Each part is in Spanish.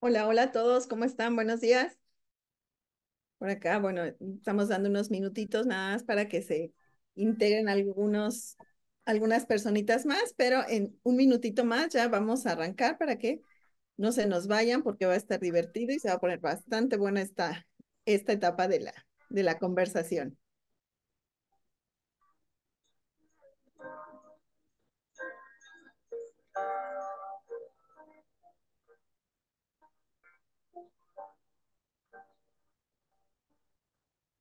Hola, hola a todos, ¿cómo están? Buenos días. Por acá, bueno, estamos dando unos minutitos nada más para que se integren algunos, algunas personitas más, pero en un minutito más ya vamos a arrancar para que no se nos vayan porque va a estar divertido y se va a poner bastante buena esta, esta etapa de la, de la conversación.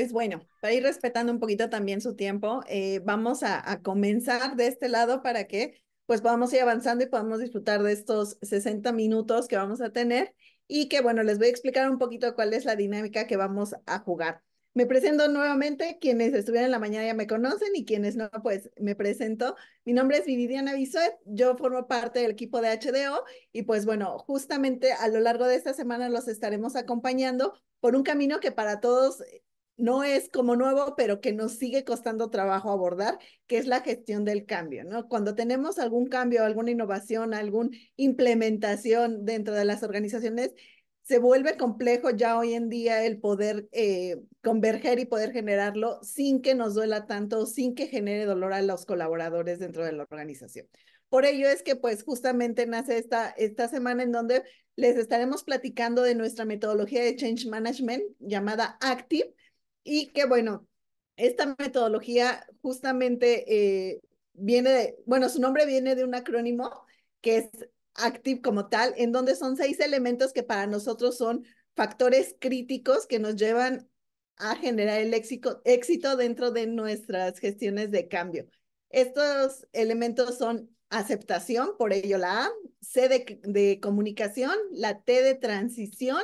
Pues, bueno, para ir respetando un poquito también su tiempo, eh, vamos a, comenzar de este lado para que pues podamos ir avanzando y podamos disfrutar de estos 60 minutos que vamos a tener y que bueno, les voy a explicar un poquito cuál es la dinámica que vamos a jugar. Me presento nuevamente, quienes estuvieron en la mañana ya me conocen y quienes no, pues me presento. Mi nombre es Viviana Bisuet, yo formo parte del equipo de HDO y pues bueno, justamente a lo largo de esta semana los estaremos acompañando por un camino que para todos no es como nuevo, pero que nos sigue costando trabajo abordar, que es la gestión del cambio, ¿no? Cuando tenemos algún cambio, alguna innovación, alguna implementación dentro de las organizaciones, se vuelve complejo ya hoy en día el poder eh, converger y poder generarlo sin que nos duela tanto, sin que genere dolor a los colaboradores dentro de la organización. Por ello es que pues justamente nace esta, esta semana en donde les estaremos platicando de nuestra metodología de Change Management llamada Active, y que bueno, esta metodología justamente eh, viene de, bueno, su nombre viene de un acrónimo que es ACTIV como tal, en donde son seis elementos que para nosotros son factores críticos que nos llevan a generar el éxito, dentro de nuestras gestiones de cambio. Estos elementos son aceptación, por ello la A, C de, de comunicación, la T de transición,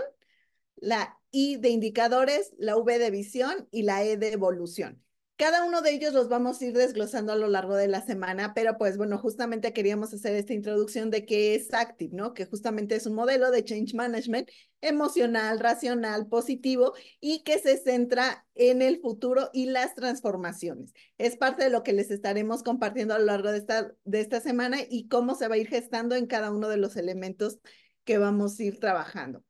la y de indicadores, la V de visión y la E de evolución. Cada uno de ellos los vamos a ir desglosando a lo largo de la semana, pero pues bueno, justamente queríamos hacer esta introducción de qué es Active, ¿no? Que justamente es un modelo de change management emocional, racional, positivo y que se centra en el futuro y las transformaciones. Es parte de lo que les estaremos compartiendo a lo largo de esta, de esta semana y cómo se va a ir gestando en cada uno de los elementos que vamos a ir trabajando.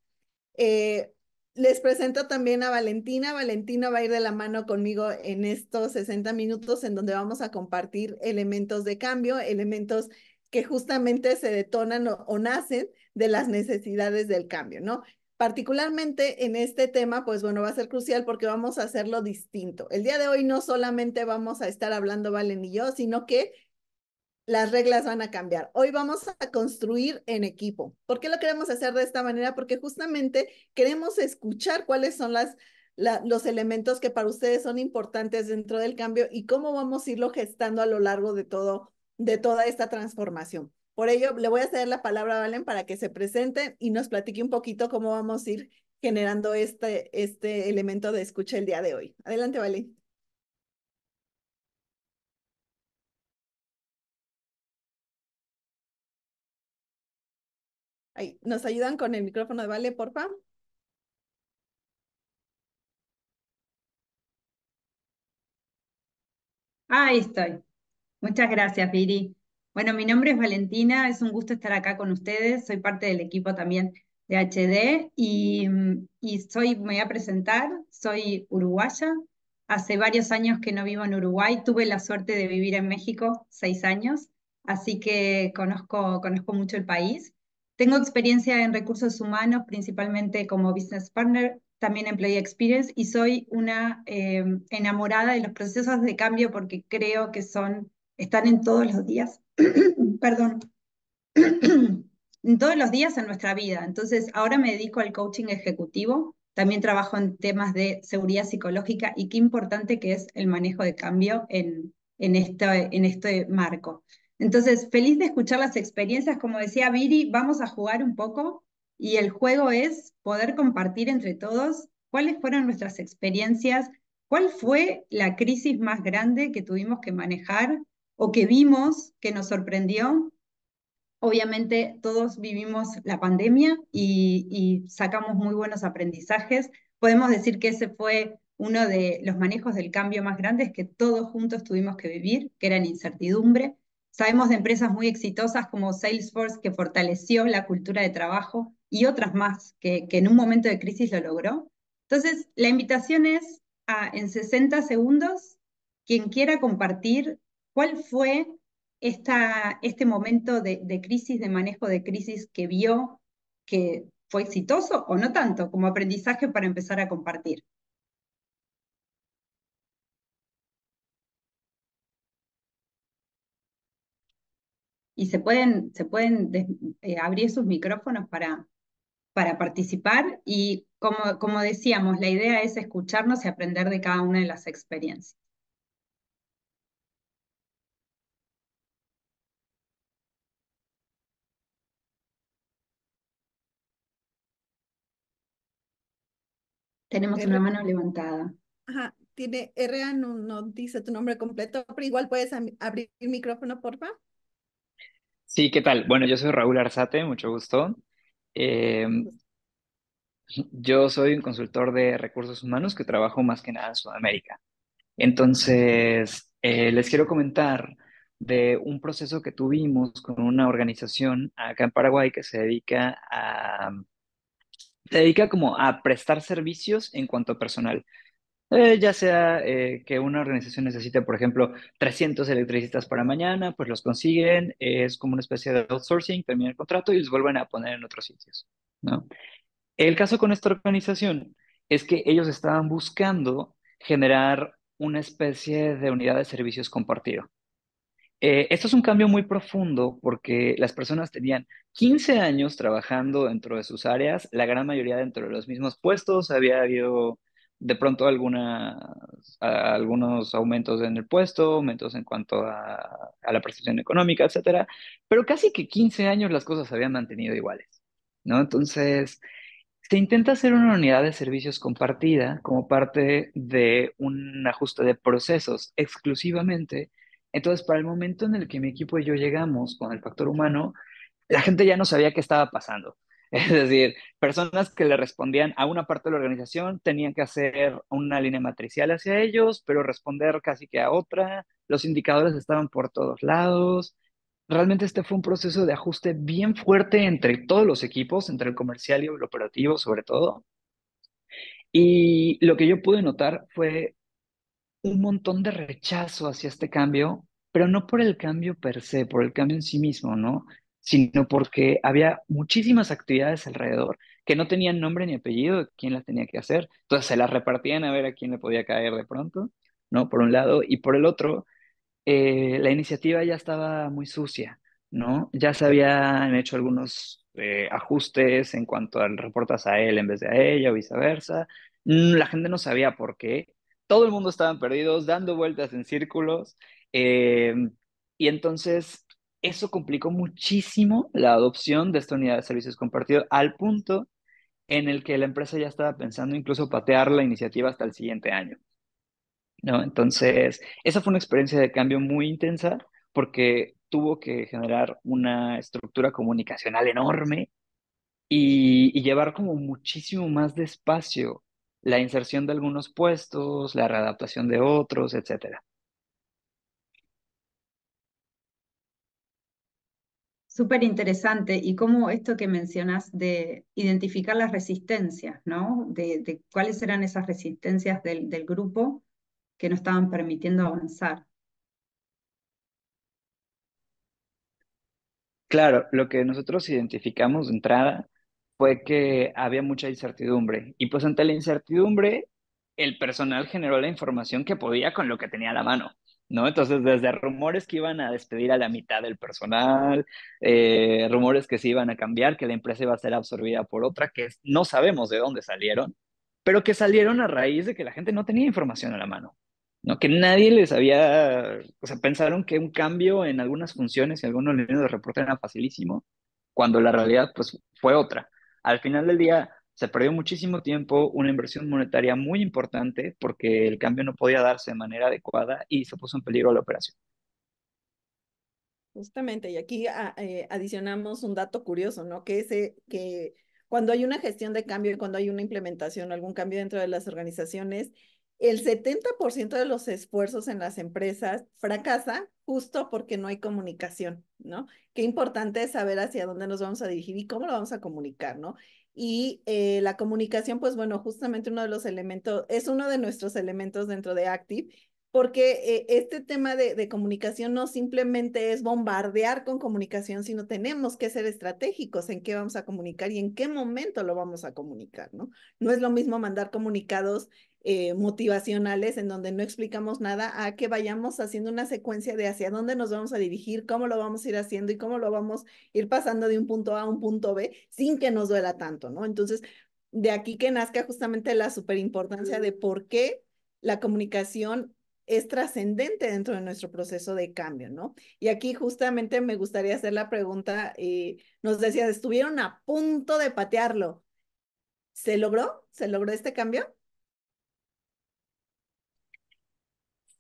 Eh, les presento también a Valentina. Valentina va a ir de la mano conmigo en estos 60 minutos en donde vamos a compartir elementos de cambio, elementos que justamente se detonan o, nacen de las necesidades del cambio, ¿no? Particularmente en este tema, pues bueno, va a ser crucial porque vamos a hacerlo distinto. El día de hoy no solamente vamos a estar hablando Valen y yo, sino que las reglas van a cambiar. Hoy vamos a construir en equipo. ¿Por qué lo queremos hacer de esta manera? Porque justamente queremos escuchar cuáles son los elementos que para ustedes son importantes dentro del cambio y cómo vamos a irlo gestando a lo largo de, todo, de toda esta transformación. Por ello, le voy a ceder la palabra a Valen para que se presente y nos platique un poquito cómo vamos a ir generando este, este elemento de escucha el día de hoy. Adelante, Valen. ¿Nos ayudan con el micrófono de Vale, porfa? Ahí estoy. Muchas gracias, Piri. Bueno, mi nombre es Valentina, es un gusto estar acá con ustedes, soy parte del equipo también de HD y, soy, me voy a presentar, soy uruguaya, hace varios años que no vivo en Uruguay, tuve la suerte de vivir en México seis años, así que conozco, conozco mucho el país tengo experiencia en recursos humanos, principalmente como business partner, también employee experience, y soy una eh, enamorada de los procesos de cambio porque creo que son, están en todos los días, perdón, en todos los días en nuestra vida. Entonces, ahora me dedico al coaching ejecutivo, también trabajo en temas de seguridad psicológica y qué importante que es el manejo de cambio en, en, este, en este marco. Entonces, feliz de escuchar las experiencias. Como decía Viri, vamos a jugar un poco y el juego es poder compartir entre todos cuáles fueron nuestras experiencias, cuál fue la crisis más grande que tuvimos que manejar o que vimos que nos sorprendió. Obviamente todos vivimos la pandemia y, sacamos muy buenos aprendizajes. Podemos decir que ese fue uno de los manejos del cambio más grandes que todos juntos tuvimos que vivir, que era la incertidumbre Sabemos de empresas muy exitosas como Salesforce que fortaleció la cultura de trabajo y otras más que, en un momento de crisis lo logró. Entonces, la invitación es en 60 segundos, quien quiera compartir cuál fue esta, este momento de crisis, de manejo de crisis que vio que fue exitoso o no tanto, como aprendizaje para empezar a compartir. y se pueden, se pueden eh, abrir sus micrófonos para, para participar y como, como decíamos, la idea es escucharnos y aprender de cada una de las experiencias. Tenemos una mano levantada. Ajá, tiene R.A. no, no dice tu nombre completo, pero igual puedes abrir el micrófono, por favor. Sí, ¿qué tal? Bueno, yo soy Raúl Arzate, mucho gusto. Eh, yo soy un consultor de recursos humanos que trabajo más que nada en Sudamérica. Entonces, eh, les quiero comentar de un proceso que tuvimos con una organización acá en Paraguay que se dedica a, dedica como a prestar servicios en cuanto a personal. Eh, ya sea eh, que una organización necesite, por ejemplo, 300 electricistas para mañana, pues los consiguen, es como una especie de outsourcing, terminan el contrato y los vuelven a poner en otros sitios, ¿no? El caso con esta organización es que ellos estaban buscando generar una especie de unidad de servicios compartido. Eh, esto es un cambio muy profundo porque las personas tenían 15 años trabajando dentro de sus áreas, la gran mayoría dentro de los mismos puestos, había habido de pronto algunos aumentos en el puesto, aumentos en cuanto a, la percepción económica, etcétera, pero casi que 15 años las cosas se habían mantenido iguales, ¿no? Entonces, se intenta hacer una unidad de servicios compartida como parte de un ajuste de procesos exclusivamente. Entonces, para el momento en el que mi equipo y yo llegamos con el factor humano, la gente ya no sabía qué estaba pasando. Es decir, personas que le respondían a una parte de la organización tenían que hacer una línea matricial hacia ellos, pero responder casi que a otra. Los indicadores estaban por todos lados. Realmente este fue un proceso de ajuste bien fuerte entre todos los equipos, entre el comercial y el operativo sobre todo. Y lo que yo pude notar fue un montón de rechazo hacia este cambio, pero no por el cambio per se, por el cambio en sí mismo, ¿no? sino porque había muchísimas actividades alrededor que no tenían nombre ni apellido de quién las tenía que hacer. Entonces se las repartían a ver a quién le podía caer de pronto, ¿no? Por un lado. Y por el otro, eh, la iniciativa ya estaba muy sucia, ¿no? Ya se habían hecho algunos eh, ajustes en cuanto al reportas a él en vez de a ella o viceversa. Mm, la gente no sabía por qué. Todo el mundo estaban perdidos, dando vueltas en círculos. Eh, y entonces eso complicó muchísimo la adopción de esta unidad de servicios compartidos al punto en el que la empresa ya estaba pensando incluso patear la iniciativa hasta el siguiente año. ¿no? Entonces, esa fue una experiencia de cambio muy intensa porque tuvo que generar una estructura comunicacional enorme y, llevar como muchísimo más despacio la inserción de algunos puestos, la readaptación de otros, etcétera. Súper interesante. Y cómo esto que mencionas de identificar las resistencias, ¿no? De, cuáles eran esas resistencias del, grupo que no estaban permitiendo avanzar. Claro, lo que nosotros identificamos de entrada fue que había mucha incertidumbre. Y pues ante la incertidumbre, el personal generó la información que podía con lo que tenía a la mano. ¿no? Entonces, desde rumores que iban a despedir a la mitad del personal, eh, rumores que se iban a cambiar, que la empresa iba a ser absorbida por otra, que no sabemos de dónde salieron, pero que salieron a raíz de que la gente no tenía información a la mano, ¿no? Que nadie les había, o sea, pensaron que un cambio en algunas funciones y algunos líneas de reporte era facilísimo, cuando la realidad, pues, fue otra. Al final del día, se perdió muchísimo tiempo, una inversión monetaria muy importante porque el cambio no podía darse de manera adecuada y se puso en peligro la operación. Justamente, y aquí ah, eh, adicionamos un dato curioso, ¿no? Que ese, que cuando hay una gestión de cambio y cuando hay una implementación, o algún cambio dentro de las organizaciones, el 70% de los esfuerzos en las empresas fracasa justo porque no hay comunicación, ¿no? Qué importante es saber hacia dónde nos vamos a dirigir y cómo lo vamos a comunicar, ¿no? Y eh, la comunicación, pues bueno, justamente uno de los elementos, es uno de nuestros elementos dentro de Active, porque eh, este tema de, de, comunicación no simplemente es bombardear con comunicación, sino tenemos que ser estratégicos en qué vamos a comunicar y en qué momento lo vamos a comunicar, ¿no? No es lo mismo mandar comunicados eh, motivacionales en donde no explicamos nada, a que vayamos haciendo una secuencia de hacia dónde nos vamos a dirigir, cómo lo vamos a ir haciendo y cómo lo vamos a ir pasando de un punto A a un punto B sin que nos duela tanto, ¿no? Entonces, de aquí que nazca justamente la superimportancia de por qué la comunicación es trascendente dentro de nuestro proceso de cambio, ¿no? Y aquí justamente me gustaría hacer la pregunta, eh, nos decías, estuvieron a punto de patearlo. ¿Se logró? ¿Se logró este cambio?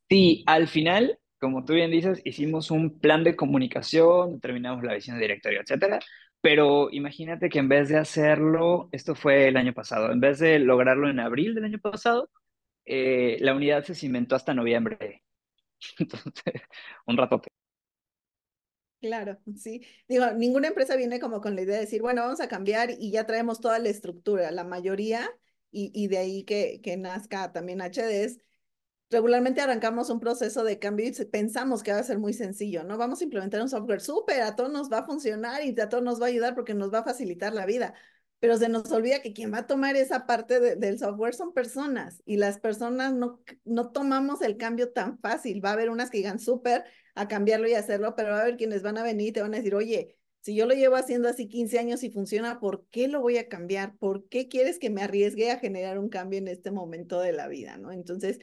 Sí, al final, como tú bien dices, hicimos un plan de comunicación, terminamos la visión de directorio, etcétera, pero imagínate que en vez de hacerlo, esto fue el año pasado, en vez de lograrlo en abril del año pasado, eh, la unidad se cimentó hasta noviembre. Entonces, un ratote. Claro, sí. Digo, ninguna empresa viene como con la idea de decir, bueno, vamos a cambiar y ya traemos toda la estructura. La mayoría, y, de ahí que, nazca también HDs, regularmente arrancamos un proceso de cambio y pensamos que va a ser muy sencillo, ¿no? Vamos a implementar un software súper, a todos nos va a funcionar y a todos nos va a ayudar porque nos va a facilitar la vida. Pero se nos olvida que quien va a tomar esa parte del software son personas y las personas no, no tomamos el cambio tan fácil. Va a haber unas que digan súper a cambiarlo y hacerlo, pero va a haber quienes van a venir y te van a decir, oye, si yo lo llevo haciendo así 15 años y funciona, ¿por qué lo voy a cambiar? ¿Por qué quieres que me arriesgue a generar un cambio en este momento de la vida? ¿no? Entonces,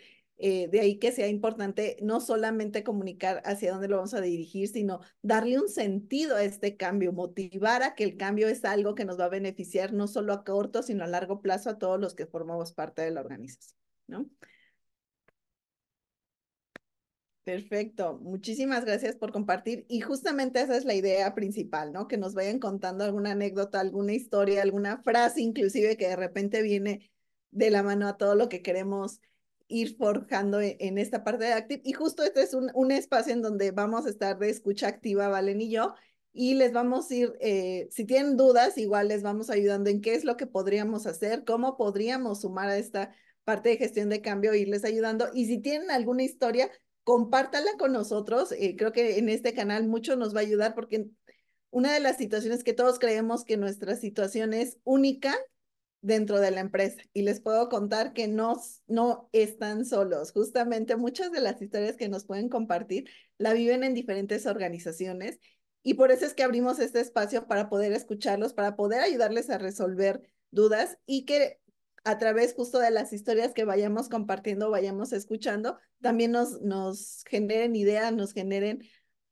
eh, de ahí que sea importante no solamente comunicar hacia dónde lo vamos a dirigir, sino darle un sentido a este cambio, motivar a que el cambio es algo que nos va a beneficiar no solo a corto, sino a largo plazo a todos los que formamos parte de la organización, ¿no? Perfecto, muchísimas gracias por compartir y justamente esa es la idea principal, ¿no? Que nos vayan contando alguna anécdota, alguna historia, alguna frase inclusive que de repente viene de la mano a todo lo que queremos ir forjando e-, en esta parte de Active. Y justo este es un, espacio en donde vamos a estar de escucha activa, Valen y yo, y les vamos a ir, eh, si tienen dudas, igual les vamos ayudando en qué es lo que podríamos hacer, cómo podríamos sumar a esta parte de gestión de cambio, irles ayudando. Y si tienen alguna historia, compártala con nosotros. Eh, creo que en este canal mucho nos va a ayudar porque una de las situaciones que todos creemos que nuestra situación es única, dentro de la empresa y les puedo contar que no, no están solos. Justamente muchas de las historias que nos pueden compartir la viven en diferentes organizaciones y por eso es que abrimos este espacio para poder escucharlos, para poder ayudarles a resolver dudas y que a través justo de las historias que vayamos compartiendo, vayamos escuchando, también nos, nos generen ideas, nos generen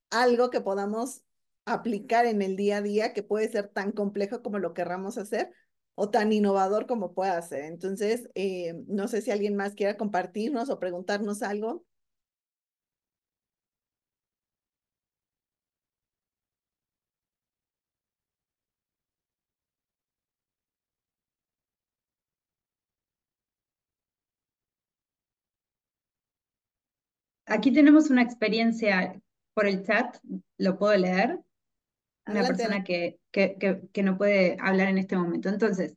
algo que podamos aplicar en el día a día que puede ser tan complejo como lo querramos hacer o tan innovador como pueda ser. Entonces, eh, no sé si alguien más quiera compartirnos o preguntarnos algo. Aquí tenemos una experiencia por el chat, lo puedo leer una persona que, que, no puede hablar en este momento. Entonces,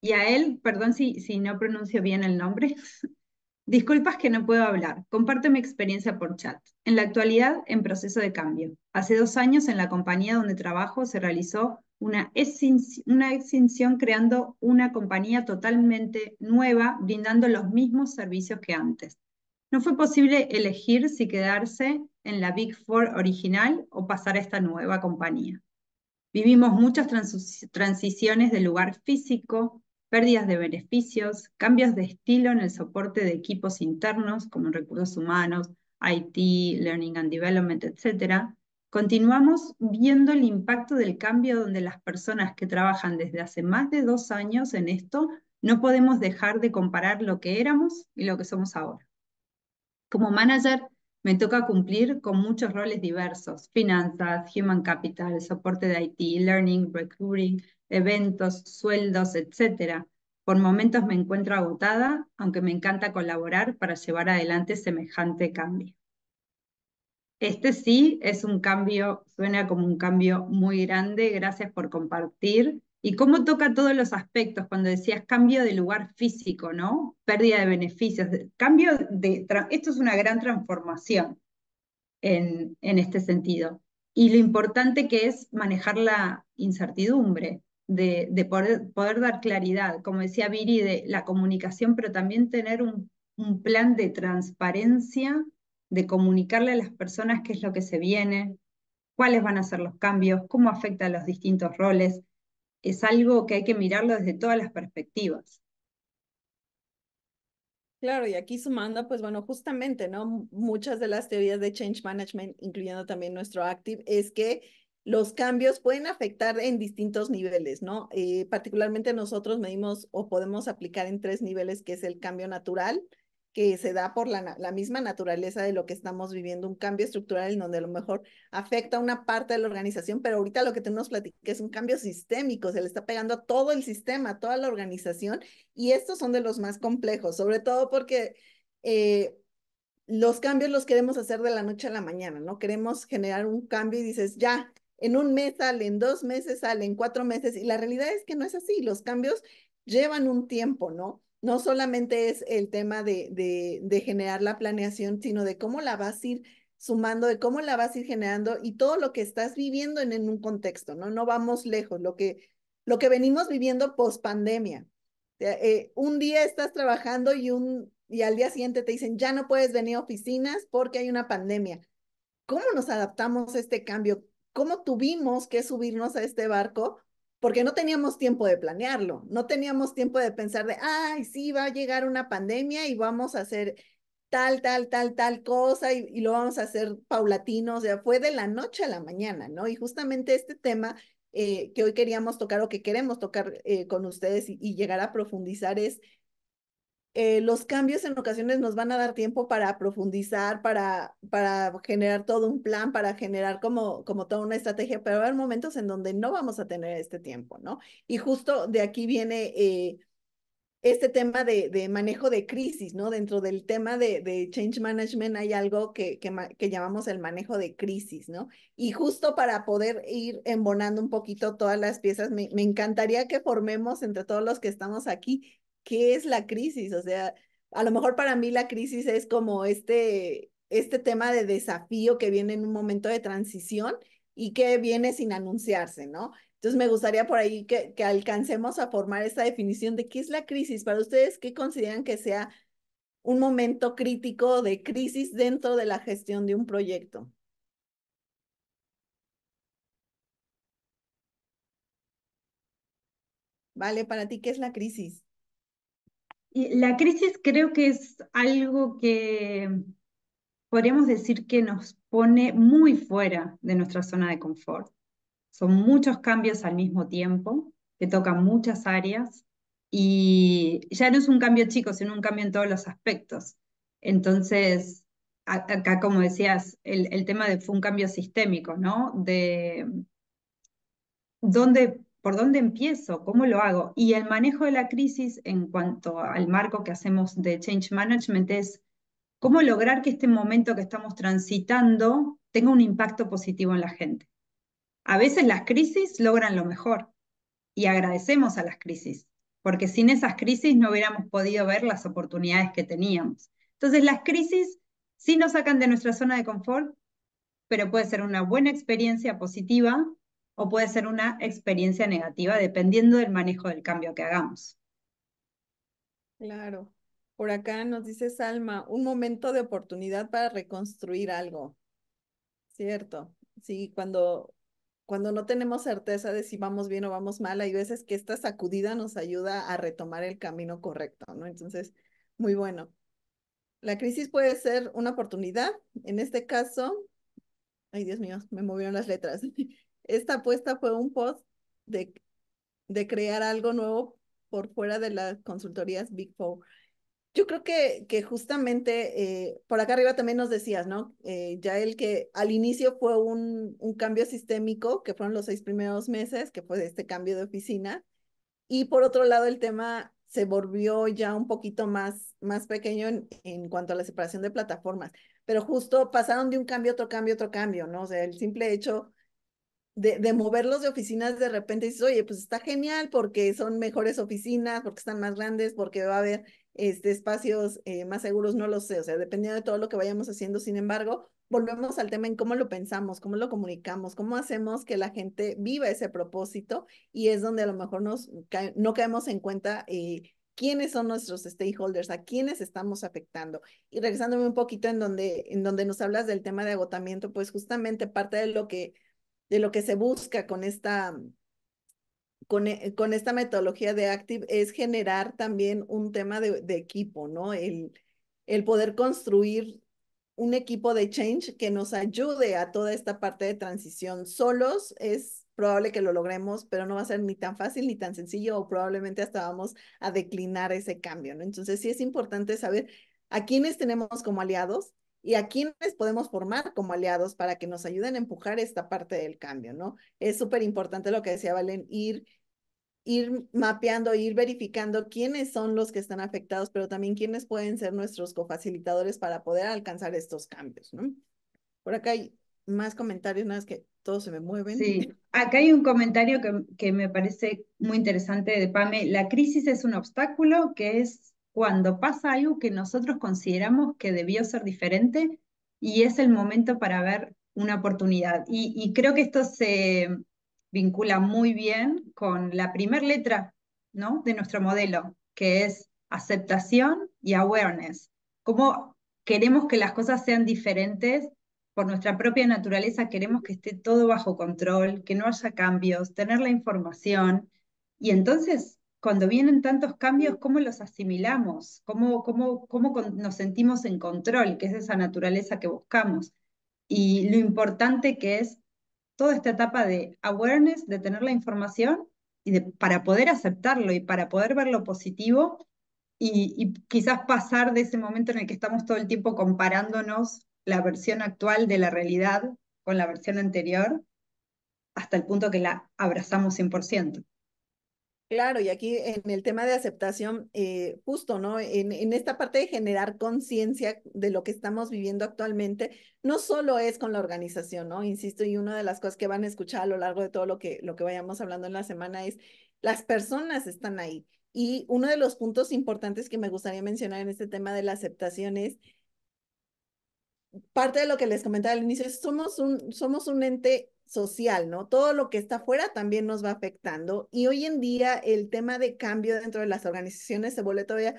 y a él, perdón si, si no pronuncio bien el nombre. Disculpas que no puedo hablar. Comparto mi experiencia por chat. En la actualidad, en proceso de cambio. Hace dos años, en la compañía donde trabajo, se realizó una, una extinción creando una compañía totalmente nueva, brindando los mismos servicios que antes. No fue posible elegir si quedarse en la Big Four original o pasar a esta nueva compañía. Vivimos muchas transiciones de lugar físico, pérdidas de beneficios, cambios de estilo en el soporte de equipos internos como recursos humanos, IT, Learning and Development, etc. Continuamos viendo el impacto del cambio donde las personas que trabajan desde hace más de dos años en esto no podemos dejar de comparar lo que éramos y lo que somos ahora. Como manager me toca cumplir con muchos roles diversos, finanzas, human capital, soporte de IT, learning, recruiting, eventos, sueldos, etc. Por momentos me encuentro agotada, aunque me encanta colaborar para llevar adelante semejante cambio. Este sí es un cambio, suena como un cambio muy grande. Gracias por compartir y cómo toca todos los aspectos, cuando decías cambio de lugar físico, ¿no? Pérdida de beneficios, cambio de... Esto es una gran transformación en, este sentido. Y lo importante que es manejar la incertidumbre, de, poder, dar claridad, como decía Viri, de la comunicación, pero también tener un, un plan de transparencia, de comunicarle a las personas qué es lo que se viene, cuáles van a ser los cambios, cómo afecta a los distintos roles es algo que hay que mirarlo desde todas las perspectivas. Claro, y aquí sumando, pues bueno, justamente, ¿no? Muchas de las teorías de change management, incluyendo también nuestro Active, es que los cambios pueden afectar en distintos niveles, ¿no? Eh, particularmente nosotros medimos o podemos aplicar en tres niveles, que es el cambio natural, que se da por la, misma naturaleza de lo que estamos viviendo, un cambio estructural en donde a lo mejor afecta a una parte de la organización, pero ahorita lo que tenemos platicado es un cambio sistémico, se le está pegando a todo el sistema, a toda la organización, y estos son de los más complejos, sobre todo porque eh, los cambios los queremos hacer de la noche a la mañana, ¿no? Queremos generar un cambio y dices, ya, en un mes sale, en dos meses sale, en cuatro meses, y la realidad es que no es así, los cambios llevan un tiempo, ¿no? no solamente es el tema de, generar la planeación, sino de cómo la vas a ir sumando, de cómo la vas a ir generando y todo lo que estás viviendo en, un contexto, ¿no? No vamos lejos, lo que, lo que venimos viviendo post pandemia. Eh, un día estás trabajando y, un, y al día siguiente te dicen, ya no puedes venir a oficinas porque hay una pandemia. ¿Cómo nos adaptamos a este cambio? ¿Cómo tuvimos que subirnos a este barco porque no teníamos tiempo de planearlo, no teníamos tiempo de pensar de, ay, sí, va a llegar una pandemia y vamos a hacer tal, tal, tal, tal cosa y, lo vamos a hacer paulatino, o sea, fue de la noche a la mañana, ¿no? Y justamente este tema eh, que hoy queríamos tocar o que queremos tocar eh, con ustedes y, y, llegar a profundizar es eh, los cambios en ocasiones nos van a dar tiempo para profundizar, para, para generar todo un plan, para generar como, como toda una estrategia, pero hay momentos en donde no vamos a tener este tiempo, ¿no? Y justo de aquí viene... Eh, este tema de, de, manejo de crisis, ¿no? Dentro del tema de, de change management hay algo que, que, llamamos el manejo de crisis, ¿no? Y justo para poder ir embonando un poquito todas las piezas, me encantaría que formemos entre todos los que estamos aquí qué es la crisis. O sea, a lo mejor para mí la crisis es como este, este tema de desafío que viene en un momento de transición y que viene sin anunciarse, ¿no? Entonces me gustaría por ahí que, alcancemos a formar esa definición de qué es la crisis. Para ustedes, ¿qué consideran que sea un momento crítico de crisis dentro de la gestión de un proyecto? Vale, para ti, ¿qué es la crisis? La crisis creo que es algo que podríamos decir que nos pone muy fuera de nuestra zona de confort. Son muchos cambios al mismo tiempo que tocan muchas áreas y ya no es un cambio chico, sino un cambio en todos los aspectos. Entonces, acá como decías, el, tema de, fue un cambio sistémico, ¿no? De dónde ¿Por dónde empiezo? ¿Cómo lo hago? Y el manejo de la crisis en cuanto al marco que hacemos de change management es cómo lograr que este momento que estamos transitando tenga un impacto positivo en la gente. A veces las crisis logran lo mejor y agradecemos a las crisis, porque sin esas crisis no hubiéramos podido ver las oportunidades que teníamos. Entonces las crisis sí nos sacan de nuestra zona de confort, pero puede ser una buena experiencia positiva o puede ser una experiencia negativa dependiendo del manejo del cambio que hagamos. Claro. Por acá nos dice Salma, un momento de oportunidad para reconstruir algo. Cierto. Sí, cuando, cuando no tenemos certeza de si vamos bien o vamos mal, hay veces que esta sacudida nos ayuda a retomar el camino correcto, ¿no? Entonces, muy bueno. La crisis puede ser una oportunidad. En este caso, ay Dios mío, me movieron las letras. Esta apuesta fue un post de, de crear algo nuevo por fuera de las consultorías Big Four. Yo creo que, que justamente eh, por acá arriba también nos decías, ¿no? Eh, ya el que al inicio fue un, cambio sistémico, que fueron los seis primeros meses, que fue este cambio de oficina. Y por otro lado, el tema se volvió ya un poquito más, más pequeño en, cuanto a la separación de plataformas, pero justo pasaron de un cambio otro cambio, otro cambio, ¿no? O sea, el simple hecho de, moverlos de oficinas de repente dices, oye, pues está genial porque son mejores oficinas, porque están más grandes, porque va a haber este, espacios eh, más seguros, no lo sé, o sea, dependiendo de todo lo que vayamos haciendo, sin embargo, volvemos al tema en cómo lo pensamos, cómo lo comunicamos, cómo hacemos que la gente viva ese propósito y es donde a lo mejor nos no caemos en cuenta. Eh, quiénes son nuestros stakeholders, a quiénes estamos afectando. Y regresándome un poquito en donde, en donde nos hablas del tema de agotamiento, pues justamente parte de lo que de lo que se busca con esta, eh, con, esta metodología de Active es generar también un tema de, equipo, ¿no? El, el poder construir un equipo de change que nos ayude a toda esta parte de transición. Solos es probable que lo logremos, pero no va a ser ni tan fácil ni tan sencillo o probablemente hasta vamos a declinar ese cambio, ¿no? Entonces sí es importante saber a quiénes tenemos como aliados, y a quienes podemos formar como aliados para que nos ayuden a empujar esta parte del cambio, ¿no? Es súper importante lo que decía Valen, ir, ir mapeando, ir verificando quiénes son los que están afectados, pero también quiénes pueden ser nuestros cofacilitadores para poder alcanzar estos cambios, ¿no? Por acá hay más comentarios, nada más que todos se me mueven. Sí, acá hay un comentario que, que me parece muy interesante de Pame. La crisis es un obstáculo que es cuando pasa algo que nosotros consideramos que debió ser diferente y es el momento para ver una oportunidad. Y, creo que esto se vincula muy bien con la primer letra de nuestro modelo, que es aceptación y awareness. Cómo queremos que las cosas sean diferentes por nuestra propia naturaleza, queremos que esté todo bajo control, que no haya cambios, tener la información. Y entonces cuando vienen tantos cambios, cómo los asimilamos, cómo, cómo, cómo nos sentimos en control, que es esa naturaleza que buscamos. Y lo importante que es toda esta etapa de awareness, de tener la información y de, para poder aceptarlo y para poder ver lo positivo y, y, quizás pasar de ese momento en el que estamos todo el tiempo comparándonos la versión actual de la realidad con la versión anterior hasta el punto que la abrazamos 100%. Claro, y aquí en el tema de aceptación, eh, justo, ¿no? En, en, esta parte de generar conciencia de lo que estamos viviendo actualmente, no solo es con la organización, ¿no? Insisto, y una de las cosas que van a escuchar a lo largo de todo lo que, lo que vayamos hablando en la semana es, las personas están ahí. Y uno de los puntos importantes que me gustaría mencionar en este tema de la aceptación es, parte de lo que les comentaba al inicio, somos un, somos un ente social, ¿no? Todo lo que está fuera también nos va afectando y hoy en día el tema de cambio dentro de las organizaciones se vuelve todavía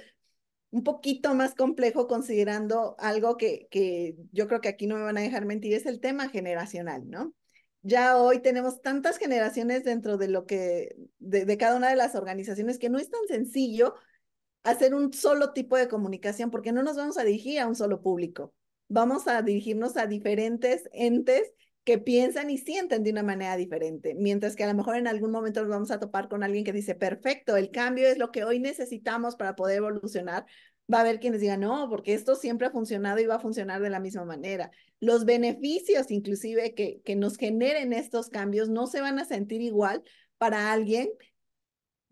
un poquito más complejo considerando algo que, que yo creo que aquí no me van a dejar mentir, es el tema generacional, ¿no? Ya hoy tenemos tantas generaciones dentro de lo que, de, de cada una de las organizaciones que no es tan sencillo hacer un solo tipo de comunicación porque no nos vamos a dirigir a un solo público, vamos a dirigirnos a diferentes entes que piensan y sienten de una manera diferente, mientras que a lo mejor en algún momento nos vamos a topar con alguien que dice, perfecto, el cambio es lo que hoy necesitamos para poder evolucionar. Va a haber quienes digan, no, porque esto siempre ha funcionado y va a funcionar de la misma manera. Los beneficios inclusive que, que nos generen estos cambios no se van a sentir igual para alguien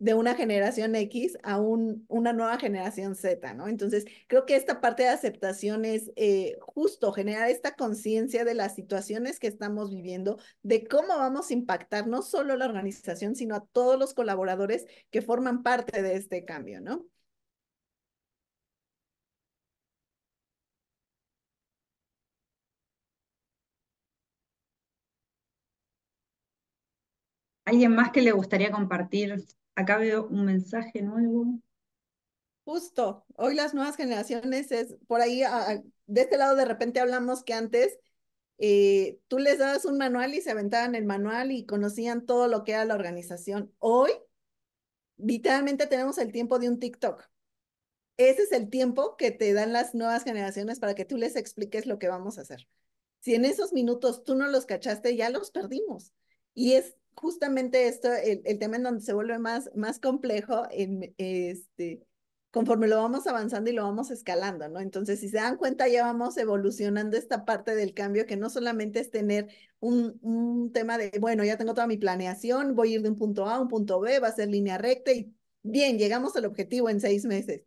de una generación X a una nueva generación Z, ¿no? Entonces, creo que esta parte de aceptación es eh, justo generar esta conciencia de las situaciones que estamos viviendo, de cómo vamos a impactar no solo la organización, sino a todos los colaboradores que forman parte de este cambio, ¿no? ¿Alguien más que le gustaría compartir Acá veo un mensaje nuevo. Justo, hoy las nuevas generaciones es por ahí, de este lado de repente hablamos que antes eh, tú les dabas un manual y se aventaban el manual y conocían todo lo que era la organización. Hoy, vitalmente tenemos el tiempo de un TikTok. Ese es el tiempo que te dan las nuevas generaciones para que tú les expliques lo que vamos a hacer. Si en esos minutos tú no los cachaste, ya los perdimos. Y es justamente esto, el, tema en donde se vuelve más, más complejo, en, este, conforme lo vamos avanzando y lo vamos escalando, ¿no? Entonces, si se dan cuenta, ya vamos evolucionando esta parte del cambio, que no solamente es tener un, un tema de, bueno, ya tengo toda mi planeación, voy a ir de un punto A a un punto B, va a ser línea recta y bien, llegamos al objetivo en seis meses.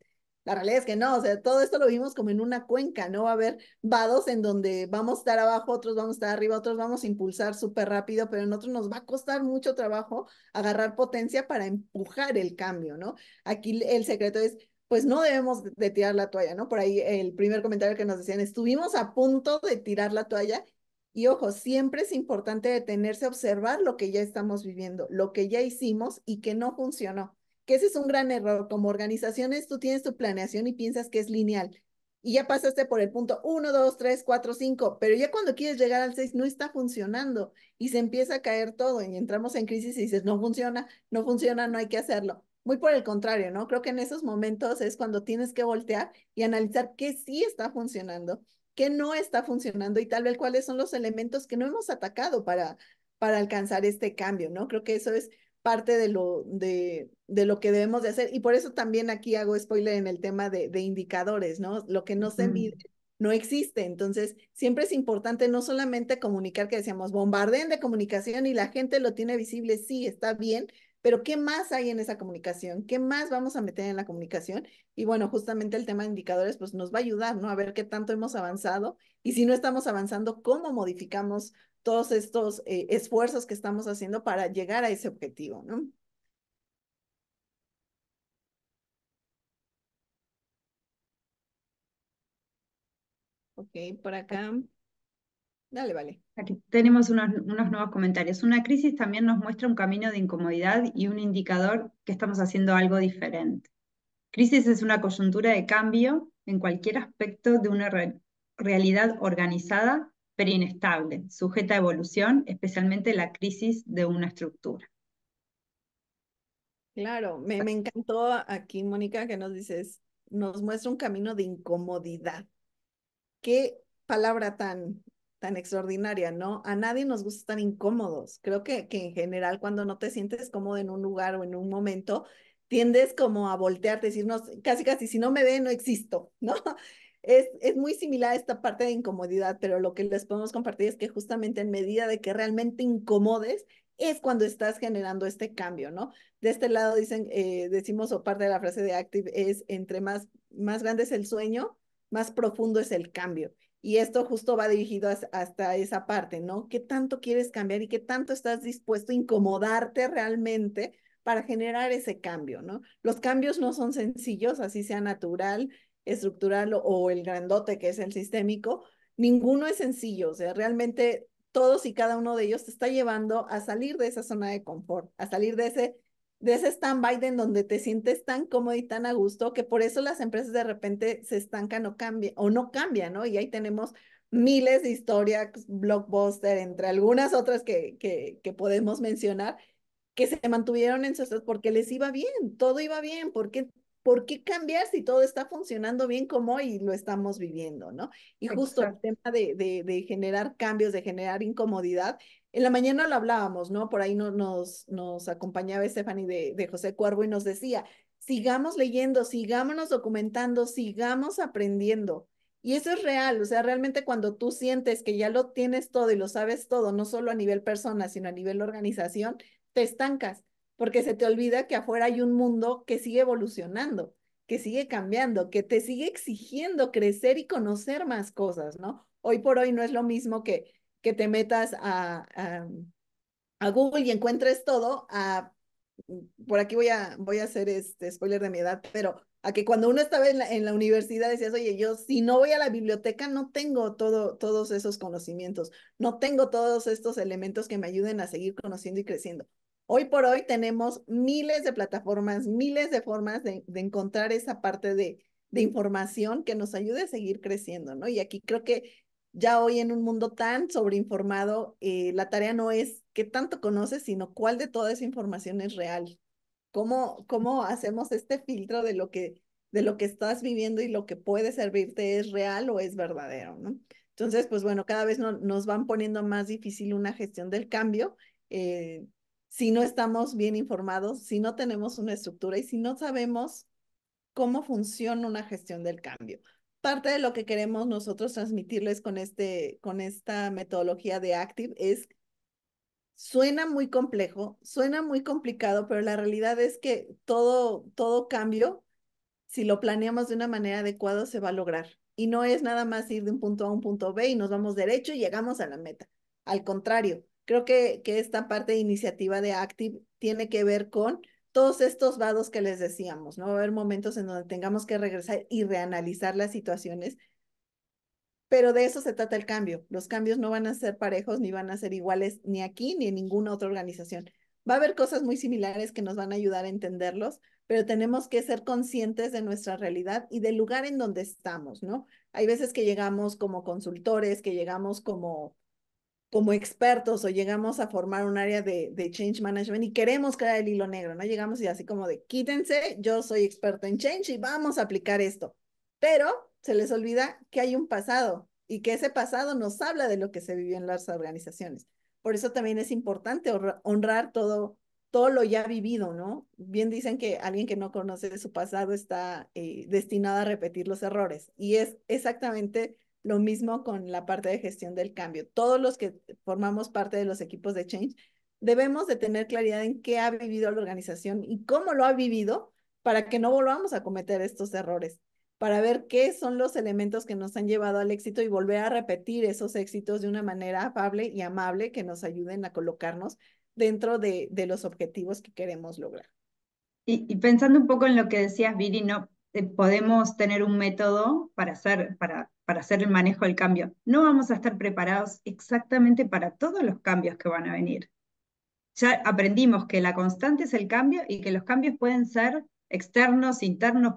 La realidad es que no, o sea, todo esto lo vimos como en una cuenca, ¿no? Va a haber vados en donde vamos a estar abajo, otros vamos a estar arriba, otros vamos a impulsar súper rápido, pero en otros nos va a costar mucho trabajo agarrar potencia para empujar el cambio, ¿no? Aquí el secreto es pues no debemos de tirar la toalla, ¿no? Por ahí el primer comentario que nos decían, estuvimos a punto de tirar la toalla y ojo, siempre es importante detenerse a observar lo que ya estamos viviendo, lo que ya hicimos y que no funcionó que ese es un gran error. Como organizaciones, tú tienes tu planeación y piensas que es lineal. Y ya pasaste por el punto 1, 2, 3, 4, 5, pero ya cuando quieres llegar al 6 no está funcionando y se empieza a caer todo y entramos en crisis y dices, no funciona, no funciona, no hay que hacerlo. Muy por el contrario, ¿no? Creo que en esos momentos es cuando tienes que voltear y analizar qué sí está funcionando, qué no está funcionando y tal vez cuáles son los elementos que no hemos atacado para, para alcanzar este cambio, ¿no? Creo que eso es parte de lo, de, lo que debemos de hacer. Y por eso también aquí hago spoiler en el tema de, de indicadores, ¿no? Lo que no se mide no existe. Entonces, siempre es importante no solamente comunicar que decíamos, bombardeen de comunicación y la gente lo tiene visible, sí, está bien, pero ¿qué más hay en esa comunicación? ¿Qué más vamos a meter en la comunicación? Y bueno, justamente el tema de indicadores pues nos va a ayudar, ¿no? A ver qué tanto hemos avanzado y si no estamos avanzando, ¿cómo modificamos todos estos eh, esfuerzos que estamos haciendo para llegar a ese objetivo, ¿no? Ok, por acá. Dale, vale. Aquí tenemos unos, unos, nuevos comentarios. Una crisis también nos muestra un camino de incomodidad y un indicador que estamos haciendo algo diferente. Crisis es una coyuntura de cambio en cualquier aspecto de una realidad organizada pero inestable, sujeta a evolución, especialmente la crisis de una estructura. Claro, me, me encantó aquí, Mónica, que nos dices, nos muestra un camino de incomodidad. Qué palabra tan tan extraordinaria, ¿no? A nadie nos gusta estar incómodos. Creo que, que en general cuando no te sientes cómodo en un lugar o en un momento, tiendes como a voltearte, decirnos no, casi casi, si no me ve, no existo, ¿no? Es, muy similar a esta parte de incomodidad, pero lo que les podemos compartir es que justamente en medida de que realmente incomodes, es cuando estás generando este cambio, ¿no? De este lado dicen, eh, decimos, o parte de la frase de Active es, entre más, más grande es el sueño, más profundo es el cambio. Y esto justo va dirigido hasta esa parte, ¿no? ¿Qué tanto quieres cambiar y qué tanto estás dispuesto a incomodarte realmente para generar ese cambio, ¿no? Los cambios no son sencillos, así sea natural, estructural o el grandote que es el sistémico, ninguno es sencillo, o sea, realmente todos y cada uno de ellos te está llevando a salir de esa zona de confort, a salir de ese de ese stand-by en donde te sientes tan cómodo y tan a gusto que por eso las empresas de repente se estancan o cambian o no cambian, ¿no? Y ahí tenemos miles de historias, blockbuster, entre algunas otras que, que, podemos mencionar, que se mantuvieron en sus porque les iba bien, todo iba bien, porque ¿por qué cambiar si todo está funcionando bien como hoy lo estamos viviendo, no? Y justo el tema de, de, de, generar cambios, de generar incomodidad, en la mañana lo hablábamos, ¿no? Por ahí nos, acompañaba Stephanie de, de José Cuervo y nos decía, sigamos leyendo, sigámonos documentando, sigamos aprendiendo. Y eso es real, o sea, realmente cuando tú sientes que ya lo tienes todo y lo sabes todo, no solo a nivel persona, sino a nivel organización, te estancas, porque se te olvida que afuera hay un mundo que sigue evolucionando, que sigue cambiando, que te sigue exigiendo crecer y conocer más cosas, ¿no? Hoy por hoy no es lo mismo que que te metas a, a, Google y encuentres todo, a, por aquí voy a, voy a hacer este spoiler de mi edad, pero a que cuando uno estaba en la, universidad decías, oye, yo si no voy a la biblioteca no tengo todo, todos esos conocimientos, no tengo todos estos elementos que me ayuden a seguir conociendo y creciendo. Hoy por hoy tenemos miles de plataformas, miles de formas de, encontrar esa parte de, de información que nos ayude a seguir creciendo, ¿no? Y aquí creo que ya hoy en un mundo tan sobreinformado, eh, la tarea no es qué tanto conoces, sino cuál de toda esa información es real. ¿Cómo, hacemos este filtro de lo, que, de lo que estás viviendo y lo que puede servirte es real o es verdadero? Entonces, pues bueno, cada vez nos van poniendo más difícil una gestión del cambio. Eh, si no estamos bien informados, si no tenemos una estructura y si no sabemos cómo funciona una gestión del cambio parte de lo que queremos nosotros transmitirles con, este, con esta metodología de Active es, suena muy complejo, suena muy complicado, pero la realidad es que todo, todo cambio, si lo planeamos de una manera adecuada, se va a lograr. Y no es nada más ir de un punto A a un punto B y nos vamos derecho y llegamos a la meta. Al contrario, creo que, que esta parte de iniciativa de Active tiene que ver con todos estos vados que les decíamos, ¿no? Va a haber momentos en donde tengamos que regresar y reanalizar las situaciones, pero de eso se trata el cambio. Los cambios no van a ser parejos ni van a ser iguales ni aquí ni en ninguna otra organización. Va a haber cosas muy similares que nos van a ayudar a entenderlos, pero tenemos que ser conscientes de nuestra realidad y del lugar en donde estamos, ¿no? Hay veces que llegamos como consultores, que llegamos como como expertos o llegamos a formar un área de, change management y queremos crear el hilo negro, ¿no? Llegamos y así como de, quítense, yo soy experto en change y vamos a aplicar esto. Pero se les olvida que hay un pasado y que ese pasado nos habla de lo que se vivió en las organizaciones. Por eso también es importante honrar todo, todo lo ya vivido, ¿no? Bien dicen que alguien que no conoce su pasado está eh, destinado a repetir los errores y es exactamente lo mismo con la parte de gestión del cambio. Todos los que formamos parte de los equipos de Change debemos de tener claridad en qué ha vivido la organización y cómo lo ha vivido para que no volvamos a cometer estos errores, para ver qué son los elementos que nos han llevado al éxito y volver a repetir esos éxitos de una manera afable y amable que nos ayuden a colocarnos dentro de, los objetivos que queremos lograr. Y, y, pensando un poco en lo que decías, Viri, ¿no? Eh, podemos tener un método para hacer, para, para hacer el manejo del cambio. No vamos a estar preparados exactamente para todos los cambios que van a venir. Ya aprendimos que la constante es el cambio y que los cambios pueden ser externos, internos.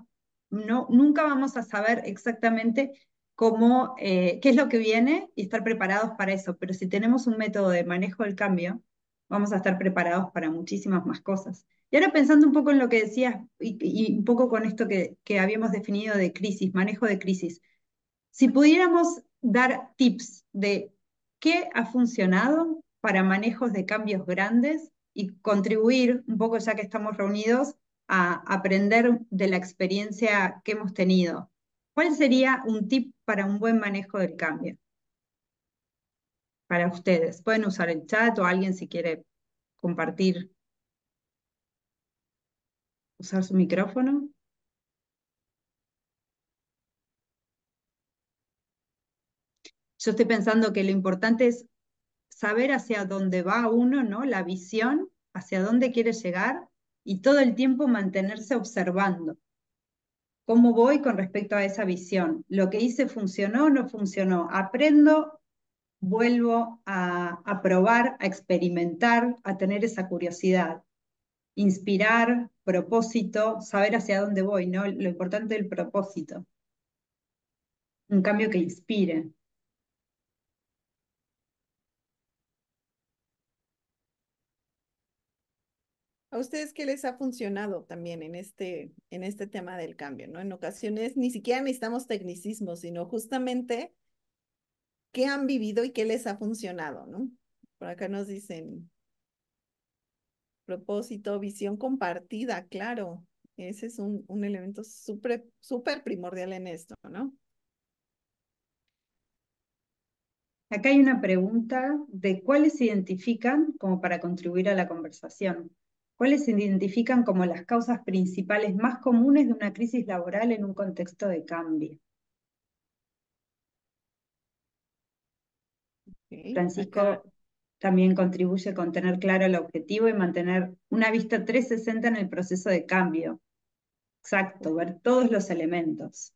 No, nunca vamos a saber exactamente cómo, eh, qué es lo que viene y estar preparados para eso. Pero si tenemos un método de manejo del cambio, vamos a estar preparados para muchísimas más cosas. Y ahora pensando un poco en lo que decías y, un poco con esto que, que, habíamos definido de crisis, manejo de crisis, si pudiéramos dar tips de qué ha funcionado para manejos de cambios grandes y contribuir un poco ya que estamos reunidos a aprender de la experiencia que hemos tenido. ¿Cuál sería un tip para un buen manejo del cambio? para ustedes. Pueden usar el chat o alguien si quiere compartir, usar su micrófono. Yo estoy pensando que lo importante es saber hacia dónde va uno, ¿no? La visión, hacia dónde quiere llegar y todo el tiempo mantenerse observando. ¿Cómo voy con respecto a esa visión? ¿Lo que hice funcionó o no funcionó? ¿Aprendo vuelvo a, probar, a experimentar, a tener esa curiosidad. Inspirar, propósito, saber hacia dónde voy, ¿no? Lo importante del propósito. Un cambio que inspire. ¿A ustedes qué les ha funcionado también en este, en este tema del cambio? ¿no? En ocasiones ni siquiera necesitamos tecnicismo, sino justamente qué han vivido y qué les ha funcionado, ¿no? Por acá nos dicen propósito, visión compartida, claro. Ese es un, elemento súper, súper primordial en esto, ¿no? Acá hay una pregunta de cuáles se identifican como para contribuir a la conversación. ¿Cuáles se identifican como las causas principales más comunes de una crisis laboral en un contexto de cambio? Francisco también contribuye con tener claro el objetivo y mantener una vista 360 en el proceso de cambio. Exacto, ver todos los elementos.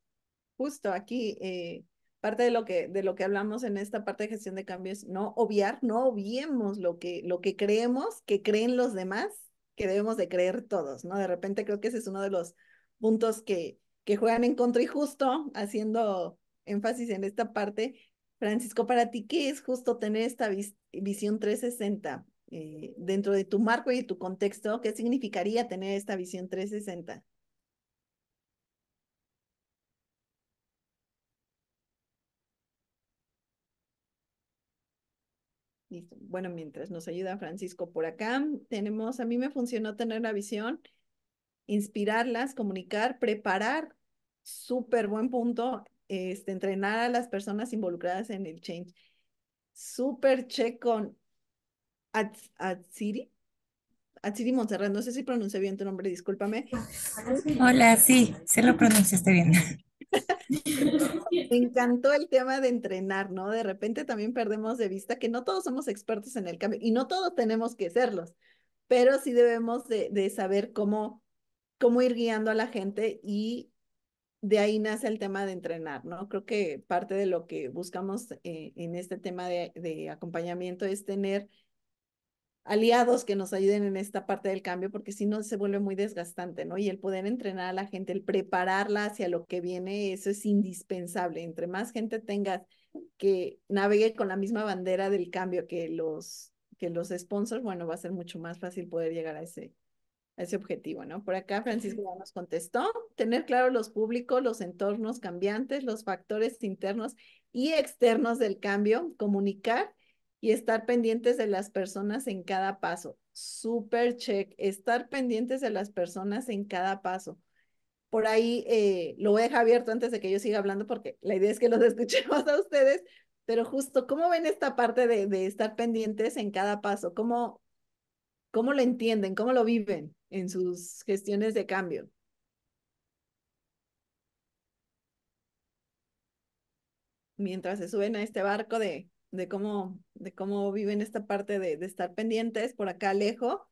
Justo aquí, eh, parte de lo, que, de lo que hablamos en esta parte de gestión de cambio es no obviar, no obviemos lo que, lo que creemos que creen los demás, que debemos de creer todos, ¿no? De repente creo que ese es uno de los puntos que, que juegan en contra y justo haciendo énfasis en esta parte, Francisco, para ti, ¿qué es justo tener esta visión 360 eh, dentro de tu marco y tu contexto? ¿Qué significaría tener esta visión 360? Listo. Bueno, mientras nos ayuda Francisco por acá, tenemos, a mí me funcionó tener la visión, inspirarlas, comunicar, preparar, súper buen punto, este, entrenar a las personas involucradas en el change. Super check con Atsiri. Atsiri Monterrey no sé si pronuncie bien tu nombre, discúlpame. Hola, sí, se lo pronunciaste bien. Me encantó el tema de entrenar, ¿no? De repente también perdemos de vista que no todos somos expertos en el cambio y no todos tenemos que serlos, pero sí debemos de, saber cómo, cómo ir guiando a la gente y de ahí nace el tema de entrenar, ¿no? Creo que parte de lo que buscamos eh, en este tema de, de, acompañamiento es tener aliados que nos ayuden en esta parte del cambio, porque si no se vuelve muy desgastante, ¿no? Y el poder entrenar a la gente, el prepararla hacia lo que viene, eso es indispensable. Entre más gente tengas que navegue con la misma bandera del cambio que los, que los sponsors, bueno, va a ser mucho más fácil poder llegar a ese, ese objetivo, ¿no? Por acá Francisco ya nos contestó, tener claro los públicos, los entornos cambiantes, los factores internos y externos del cambio, comunicar y estar pendientes de las personas en cada paso. Super check, estar pendientes de las personas en cada paso. Por ahí eh, lo voy a dejar abierto antes de que yo siga hablando porque la idea es que los escuchemos a ustedes, pero justo, ¿cómo ven esta parte de, de estar pendientes en cada paso? ¿Cómo, ¿Cómo lo entienden? ¿Cómo lo viven? en sus gestiones de cambio. Mientras se suben a este barco de, de, cómo, de cómo viven esta parte de, de estar pendientes, por acá Alejo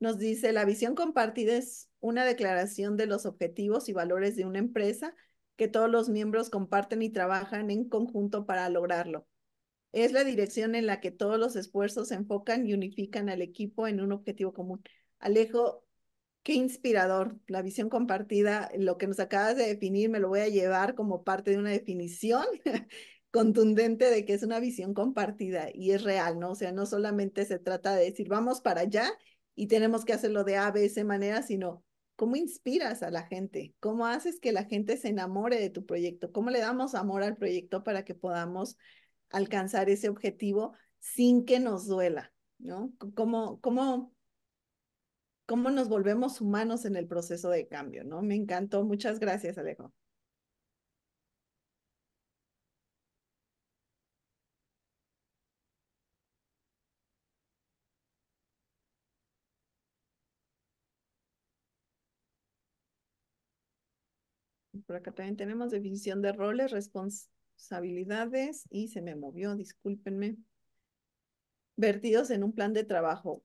nos dice, la visión compartida es una declaración de los objetivos y valores de una empresa que todos los miembros comparten y trabajan en conjunto para lograrlo. Es la dirección en la que todos los esfuerzos se enfocan y unifican al equipo en un objetivo común. Alejo, Qué inspirador la visión compartida, lo que nos acabas de definir, me lo voy a llevar como parte de una definición contundente de que es una visión compartida y es real, ¿no? O sea, no solamente se trata de decir vamos para allá y tenemos que hacerlo de A, B, C manera, sino cómo inspiras a la gente, cómo haces que la gente se enamore de tu proyecto, cómo le damos amor al proyecto para que podamos alcanzar ese objetivo sin que nos duela, ¿no? ¿Cómo, cómo cómo nos volvemos humanos en el proceso de cambio, ¿no? Me encantó. Muchas gracias, Alejo. Por acá también tenemos definición de roles, responsabilidades y se me movió, discúlpenme. Vertidos en un plan de trabajo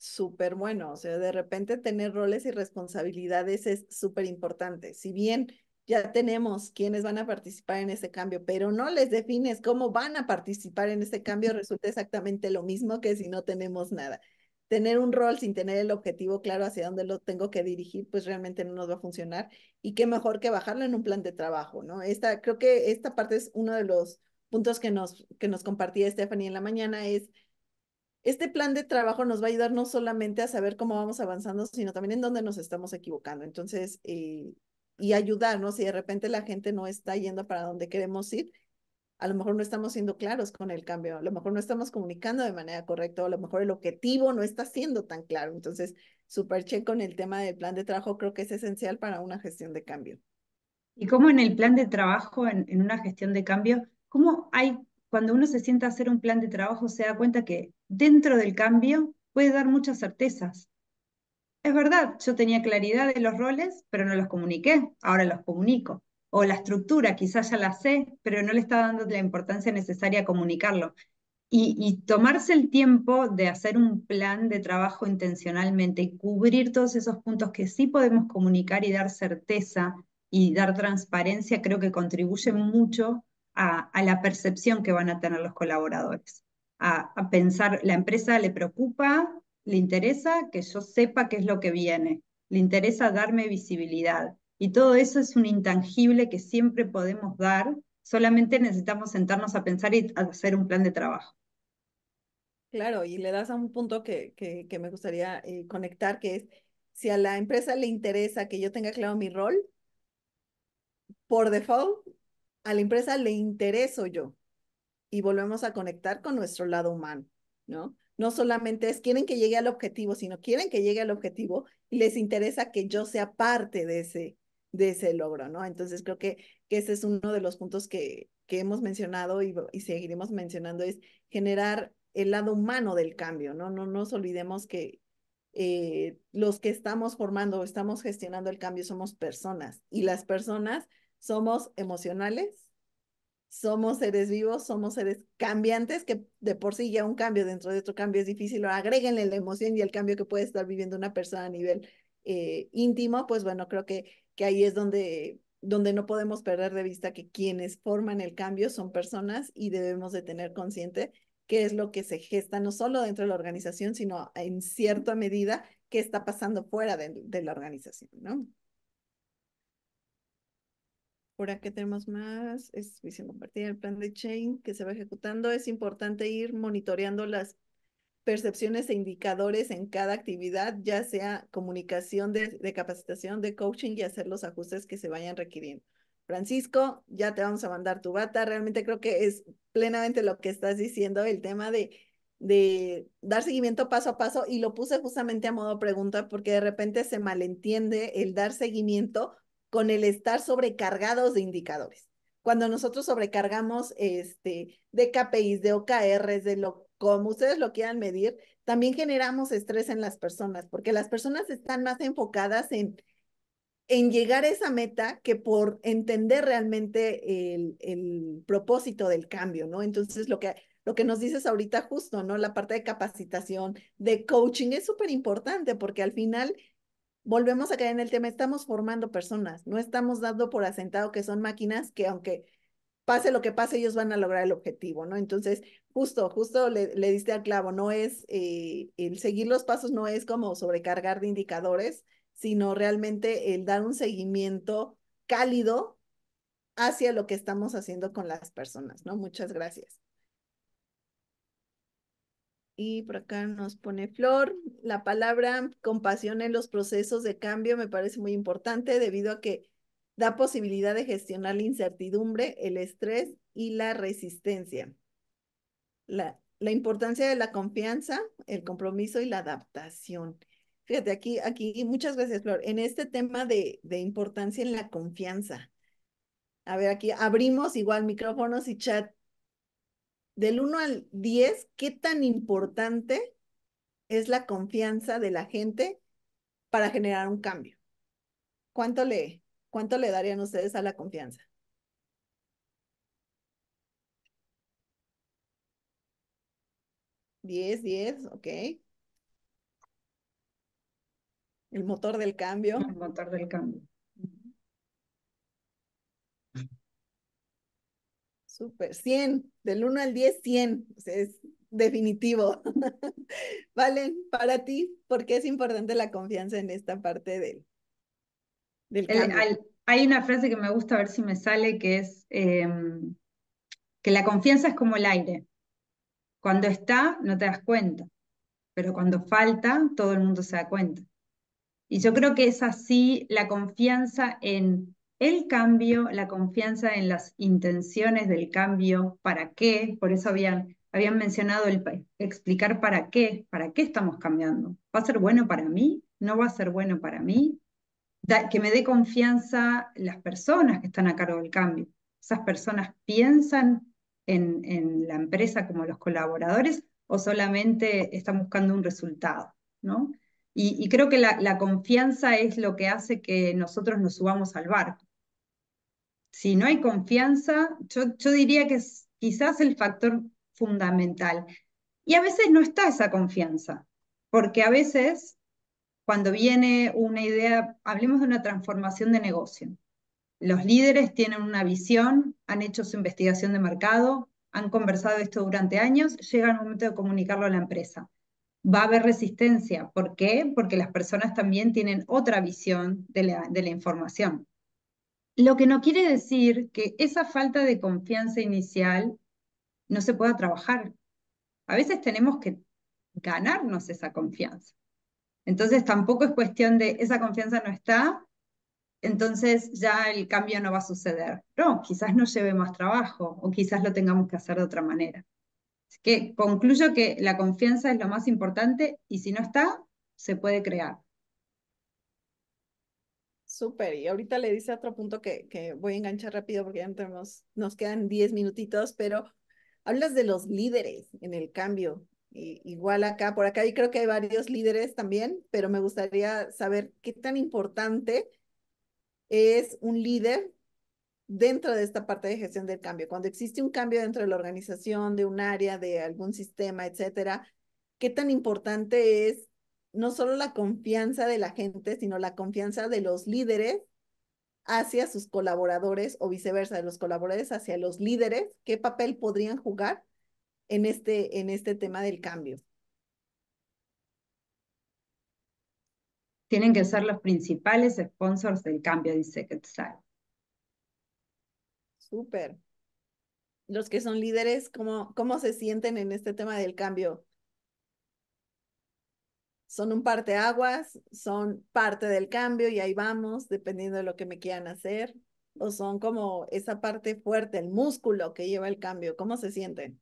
súper bueno. O sea, de repente tener roles y responsabilidades es súper importante. Si bien ya tenemos quienes van a participar en ese cambio, pero no les defines cómo van a participar en ese cambio, resulta exactamente lo mismo que si no tenemos nada. Tener un rol sin tener el objetivo claro hacia dónde lo tengo que dirigir, pues realmente no nos va a funcionar. Y qué mejor que bajarlo en un plan de trabajo, ¿no? Esta, creo que esta parte es uno de los puntos que nos, que nos compartía Stephanie en la mañana, es este plan de trabajo nos va a ayudar no solamente a saber cómo vamos avanzando, sino también en dónde nos estamos equivocando. Entonces, eh, y ayudarnos, si de repente la gente no está yendo para donde queremos ir, a lo mejor no estamos siendo claros con el cambio, a lo mejor no estamos comunicando de manera correcta, o a lo mejor el objetivo no está siendo tan claro. Entonces, super check con el tema del plan de trabajo, creo que es esencial para una gestión de cambio. Y cómo en el plan de trabajo, en, en una gestión de cambio, ¿cómo hay cuando uno se sienta a hacer un plan de trabajo, se da cuenta que dentro del cambio puede dar muchas certezas. Es verdad, yo tenía claridad de los roles, pero no los comuniqué, ahora los comunico. O la estructura, quizás ya la sé, pero no le está dando la importancia necesaria a comunicarlo. Y, tomarse el tiempo de hacer un plan de trabajo intencionalmente y cubrir todos esos puntos que sí podemos comunicar y dar certeza y dar transparencia, creo que contribuye mucho a, la percepción que van a tener los colaboradores, a, pensar, la empresa le preocupa, le interesa que yo sepa qué es lo que viene, le interesa darme visibilidad. Y todo eso es un intangible que siempre podemos dar, solamente necesitamos sentarnos a pensar y hacer un plan de trabajo. Claro, y le das a un punto que, que, me gustaría eh, conectar, que es, si a la empresa le interesa que yo tenga claro mi rol, por default a la empresa le intereso yo. Y volvemos a conectar con nuestro lado humano, ¿no? No solamente es quieren que llegue al objetivo, sino quieren que llegue al objetivo y les interesa que yo sea parte de ese, de ese logro, ¿no? Entonces creo que, que ese es uno de los puntos que, que hemos mencionado y, seguiremos mencionando, es generar el lado humano del cambio, ¿no? No, nos olvidemos que eh, los que estamos formando o estamos gestionando el cambio somos personas y las personas somos emocionales, somos seres vivos, somos seres cambiantes, que de por sí ya un cambio dentro de otro cambio es difícil, o agréguenle la emoción y el cambio que puede estar viviendo una persona a nivel eh, íntimo, pues bueno, creo que, que ahí es donde, donde no podemos perder de vista que quienes forman el cambio son personas y debemos de tener consciente qué es lo que se gesta no solo dentro de la organización, sino en cierta medida qué está pasando fuera de la organización, ¿no? Por acá tenemos más, es difícil compartida, el plan de Chain que se va ejecutando. Es importante ir monitoreando las percepciones e indicadores en cada actividad, ya sea comunicación de, de capacitación, de coaching y hacer los ajustes que se vayan requiriendo. Francisco, ya te vamos a mandar tu bata. Realmente creo que es plenamente lo que estás diciendo, el tema de, de dar seguimiento paso a paso. Y lo puse justamente a modo pregunta porque de repente se malentiende el dar seguimiento con el estar sobrecargados de indicadores. Cuando nosotros sobrecargamos este, de KPIs, de OKRs, de lo como ustedes lo quieran medir, también generamos estrés en las personas, porque las personas están más enfocadas en, en llegar a esa meta que por entender realmente el, propósito del cambio, ¿no? Entonces, lo que, lo que nos dices ahorita justo, ¿no? La parte de capacitación, de coaching es súper importante porque al final volvemos a caer en el tema, estamos formando personas, no estamos dando por asentado que son máquinas que aunque pase lo que pase, ellos van a lograr el objetivo, ¿no? Entonces, justo, justo le, diste al clavo, no es, eh, el seguir los pasos no es como sobrecargar de indicadores, sino realmente el dar un seguimiento cálido hacia lo que estamos haciendo con las personas, ¿no? Muchas gracias. Y por acá nos pone Flor, la palabra compasión en los procesos de cambio me parece muy importante debido a que da posibilidad de gestionar la incertidumbre, el estrés y la resistencia. La, importancia de la confianza, el compromiso y la adaptación. Fíjate, aquí, aquí, muchas gracias, Flor, en este tema de, de importancia en la confianza. A ver, aquí abrimos igual micrófonos y chat del 1 al 10, ¿qué tan importante es la confianza de la gente para generar un cambio? ¿Cuánto le, cuánto le darían ustedes a la confianza? 10, 10, ok. El motor del cambio. El motor del cambio. Súper, 100 del 1 al 10, 100. es definitivo. Vale, para ti, ¿por qué es importante la confianza en esta parte del, del hay una frase que me gusta, a ver si me sale, que es em, que la confianza es como el aire. Cuando está, no te das cuenta, pero cuando falta, todo el mundo se da cuenta. Y yo creo que es así la confianza en el cambio, la confianza en las intenciones del cambio, para qué, por eso habían, habían mencionado el explicar para qué, para qué estamos cambiando. ¿Va a ser bueno para mí? ¿No va a ser bueno para mí? que me dé confianza las personas que están a cargo del cambio. ¿Esas personas piensan en, en la empresa como los colaboradores o solamente están buscando un resultado? ¿no? Y, creo que la confianza es lo que hace que nosotros nos subamos al barco si no hay confianza, yo, diría que es quizás el factor fundamental. Y a veces no está esa confianza, porque a veces cuando viene una idea, hablemos de una transformación de negocio. Los líderes tienen una visión, han hecho su investigación de mercado, han conversado esto durante años, llega el momento de comunicarlo a la empresa. Va a haber resistencia. ¿Por qué? Porque las personas también tienen otra visión de la información. Lo que no quiere decir que esa falta de confianza inicial no se pueda trabajar. A veces tenemos que ganarnos esa confianza. Entonces tampoco es cuestión de esa confianza no está, entonces ya el cambio no va a suceder. No, quizás no lleve más trabajo o quizás lo tengamos que hacer de otra manera. Así que concluyo que la confianza es lo más importante y si no está, se puede crear. Súper, y ahorita le dice otro punto que, que voy a enganchar rápido porque ya tenemos, nos quedan 10 minutitos, pero hablas de los líderes en el cambio. igual acá, por acá, y creo que hay varios líderes también, pero me gustaría saber qué tan importante es un líder dentro de esta parte de gestión del cambio. Cuando existe un cambio dentro de la organización, de un área, de algún sistema, etcétera, qué tan importante es no solo la confianza de la gente, sino la confianza de los líderes hacia sus colaboradores o viceversa, de los colaboradores hacia los líderes, qué papel podrían jugar en este, en este tema del cambio. Tienen que ser los principales sponsors del cambio, dice Quetzal. Súper. Los que son líderes, ¿cómo, ¿cómo se sienten en este tema del cambio? son un parte aguas, son parte del cambio y ahí vamos, dependiendo de lo que me quieran hacer, o son como esa parte fuerte, el músculo que lleva el cambio, ¿cómo se sienten?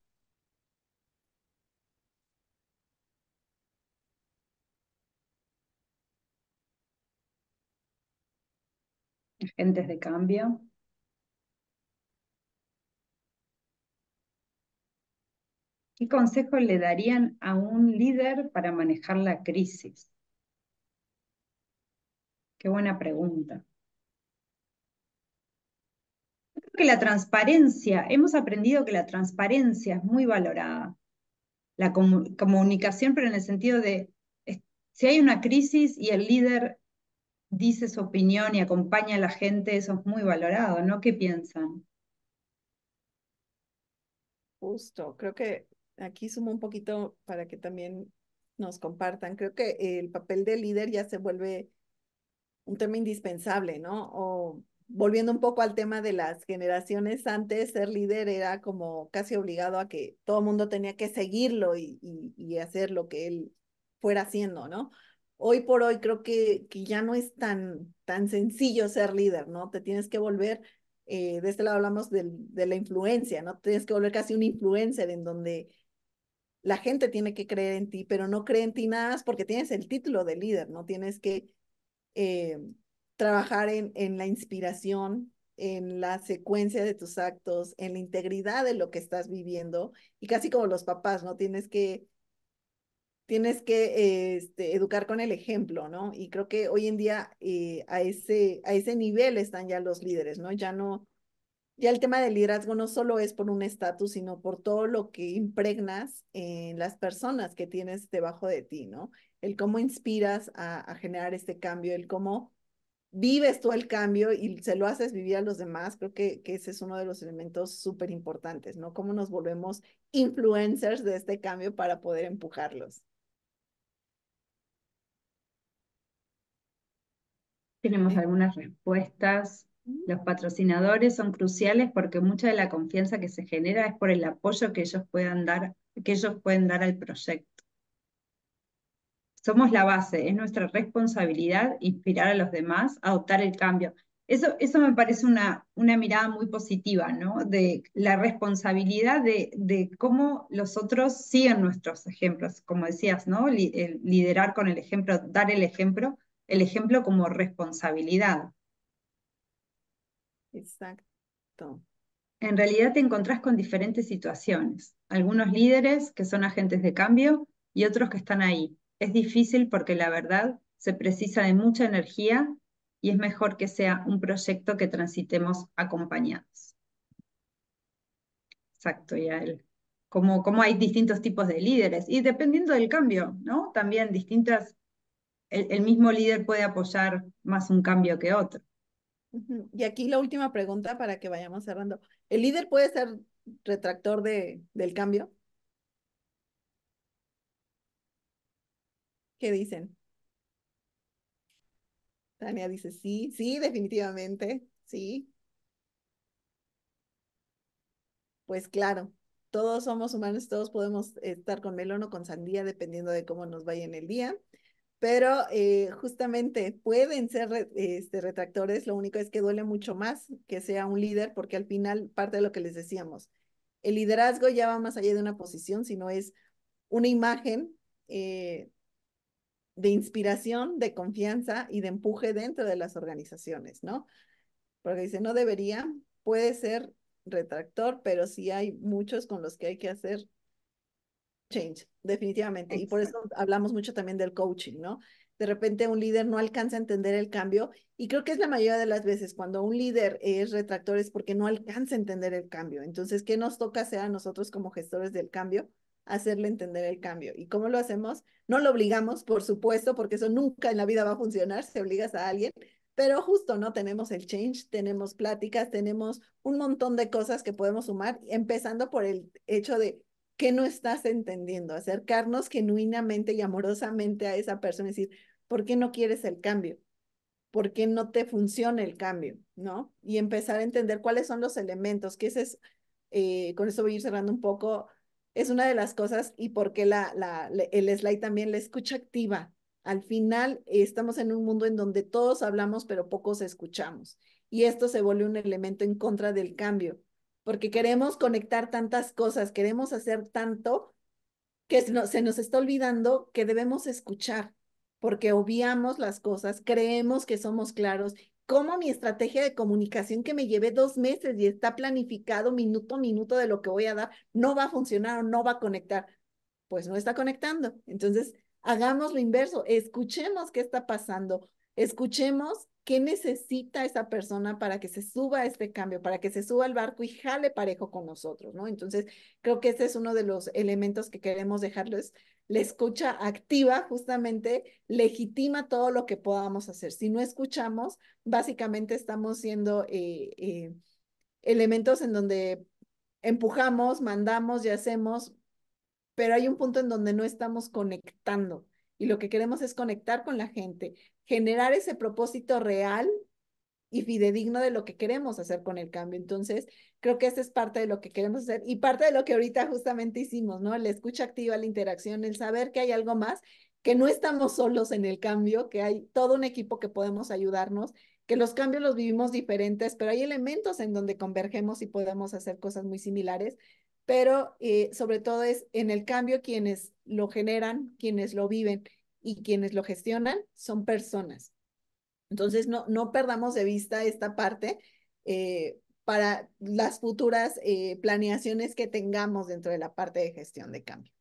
Agentes de cambio. ¿Qué consejo le darían a un líder para manejar la crisis? Qué buena pregunta. Creo que la transparencia, hemos aprendido que la transparencia es muy valorada. La comunicación, pero en el sentido de si hay una crisis y el líder dice su opinión y acompaña a la gente, eso es muy valorado, ¿no? ¿Qué piensan? Justo, creo que aquí sumo un poquito para que también nos compartan. Creo que el papel del líder ya se vuelve un tema indispensable, ¿no? O volviendo un poco al tema de las generaciones antes, ser líder era como casi obligado a que todo el mundo tenía que seguirlo y, hacer lo que él fuera haciendo, ¿no? Hoy por hoy creo que, que ya no es tan, tan sencillo ser líder, ¿no? Te tienes que volver, eh, de este lado hablamos de, la influencia, ¿no? tienes que volver casi un influencer en donde la gente tiene que creer en ti, pero no cree en ti nada más porque tienes el título de líder, ¿no? Tienes que eh, trabajar en, en la inspiración, en la secuencia de tus actos, en la integridad de lo que estás viviendo y casi como los papás, ¿no? Tienes que tienes que este, educar con el ejemplo, ¿no? Y creo que hoy en día eh, a, ese, a ese nivel están ya los líderes, ¿no? Ya no ya el tema del liderazgo no solo es por un estatus, sino por todo lo que impregnas en las personas que tienes debajo de ti, ¿no? El cómo inspiras a, generar este cambio, el cómo vives tú el cambio y se lo haces vivir a los demás, creo que, que ese es uno de los elementos súper importantes, ¿no? Cómo nos volvemos influencers de este cambio para poder empujarlos. Tenemos eh. algunas respuestas los patrocinadores son cruciales porque mucha de la confianza que se genera es por el apoyo que ellos dar, que ellos pueden dar al proyecto. Somos la base, es nuestra responsabilidad inspirar a los demás a adoptar el cambio. Eso, eso me parece una, mirada muy positiva, ¿no? De la responsabilidad de, cómo los otros siguen nuestros ejemplos, como decías, ¿no? Liderar con el ejemplo, dar el ejemplo, el ejemplo como responsabilidad. Exacto. En realidad te encontrás con diferentes situaciones, algunos líderes que son agentes de cambio y otros que están ahí. Es difícil porque la verdad se precisa de mucha energía y es mejor que sea un proyecto que transitemos acompañados. Exacto, él Como, como hay distintos tipos de líderes y dependiendo del cambio, ¿no? También distintas, el mismo líder puede apoyar más un cambio que otro. Y aquí la última pregunta para que vayamos cerrando. ¿El líder puede ser retractor de, del cambio? ¿Qué dicen? Tania dice, sí, sí, definitivamente, sí. Pues claro, todos somos humanos, todos podemos estar con melón o con sandía, dependiendo de cómo nos vaya en el día pero eh, justamente pueden ser este, retractores, lo único es que duele mucho más que sea un líder, porque al final parte de lo que les decíamos, el liderazgo ya va más allá de una posición, sino es una imagen eh, de inspiración, de confianza y de empuje dentro de las organizaciones, ¿no? Porque dice, no debería, puede ser retractor, pero sí hay muchos con los que hay que hacer change, definitivamente. Y por eso hablamos mucho también del coaching, ¿no? De repente un líder no alcanza a entender el cambio y creo que es la mayoría de las veces cuando un líder es retractor es porque no alcanza a entender el cambio. Entonces, ¿qué nos toca hacer a nosotros como gestores del cambio? Hacerle entender el cambio. ¿Y cómo lo hacemos? No lo obligamos, por supuesto, porque eso nunca en la vida va a funcionar si obligas a alguien, pero justo no tenemos el change, tenemos pláticas, tenemos un montón de cosas que podemos sumar, empezando por el hecho de ¿qué no estás entendiendo? Acercarnos genuinamente y amorosamente a esa persona y decir, ¿por qué no quieres el cambio? ¿Por qué no te funciona el cambio? ¿No? Y empezar a entender cuáles son los elementos, que ese es, eh, con eso voy a ir cerrando un poco, es una de las cosas y por qué la, la, el slide también, la escucha activa. Al final estamos en un mundo en donde todos hablamos, pero pocos escuchamos. Y esto se vuelve un elemento en contra del cambio porque queremos conectar tantas cosas, queremos hacer tanto que se nos está olvidando que debemos escuchar, porque obviamos las cosas, creemos que somos claros. Como mi estrategia de comunicación que me llevé dos meses y está planificado minuto a minuto de lo que voy a dar, no va a funcionar o no va a conectar. Pues no está conectando. Entonces, hagamos lo inverso, escuchemos qué está pasando, Escuchemos qué necesita esa persona para que se suba a este cambio, para que se suba al barco y jale parejo con nosotros, ¿no? Entonces, creo que ese es uno de los elementos que queremos dejarles. La escucha activa justamente legitima todo lo que podamos hacer. Si no escuchamos, básicamente estamos siendo eh, eh, elementos en donde empujamos, mandamos y hacemos, pero hay un punto en donde no estamos conectando y lo que queremos es conectar con la gente, generar ese propósito real y fidedigno de lo que queremos hacer con el cambio. Entonces, creo que esa este es parte de lo que queremos hacer y parte de lo que ahorita justamente hicimos, ¿no? La escucha activa, la interacción, el saber que hay algo más, que no estamos solos en el cambio, que hay todo un equipo que podemos ayudarnos, que los cambios los vivimos diferentes, pero hay elementos en donde convergemos y podemos hacer cosas muy similares pero eh, sobre todo es en el cambio quienes lo generan, quienes lo viven y quienes lo gestionan son personas. Entonces, no, no perdamos de vista esta parte eh, para las futuras eh, planeaciones que tengamos dentro de la parte de gestión de cambio.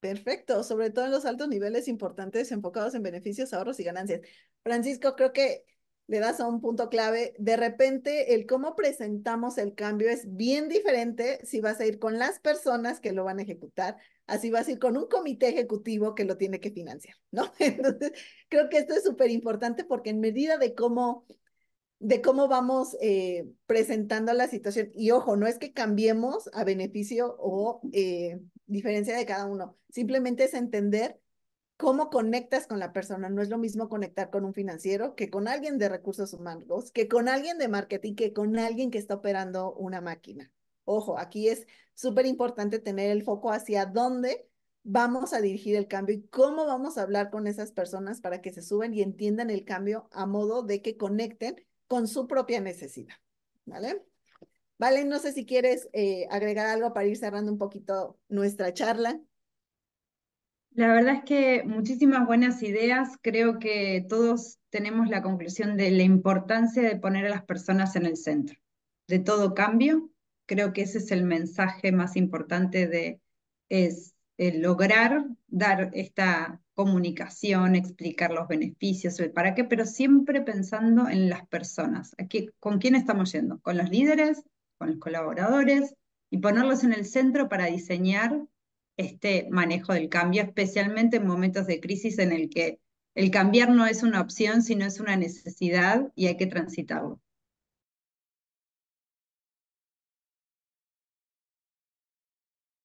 Perfecto, sobre todo en los altos niveles importantes enfocados en beneficios, ahorros y ganancias. Francisco, creo que le das a un punto clave, de repente el cómo presentamos el cambio es bien diferente si vas a ir con las personas que lo van a ejecutar, así vas a ir con un comité ejecutivo que lo tiene que financiar, ¿no? Entonces, creo que esto es súper importante porque en medida de cómo de cómo vamos eh, presentando la situación. Y ojo, no es que cambiemos a beneficio o eh, diferencia de cada uno, simplemente es entender cómo conectas con la persona. No es lo mismo conectar con un financiero que con alguien de recursos humanos, que con alguien de marketing, que con alguien que está operando una máquina. Ojo, aquí es súper importante tener el foco hacia dónde vamos a dirigir el cambio y cómo vamos a hablar con esas personas para que se suben y entiendan el cambio a modo de que conecten con su propia necesidad. ¿Vale? Vale, no sé si quieres eh, agregar algo para ir cerrando un poquito nuestra charla. La verdad es que muchísimas buenas ideas. Creo que todos tenemos la conclusión de la importancia de poner a las personas en el centro de todo cambio. Creo que ese es el mensaje más importante de es, eh, lograr dar esta comunicación, explicar los beneficios, el para qué, pero siempre pensando en las personas. Aquí, ¿Con quién estamos yendo? ¿Con los líderes? ¿Con los colaboradores? Y ponerlos en el centro para diseñar este manejo del cambio, especialmente en momentos de crisis en el que el cambiar no es una opción, sino es una necesidad y hay que transitarlo.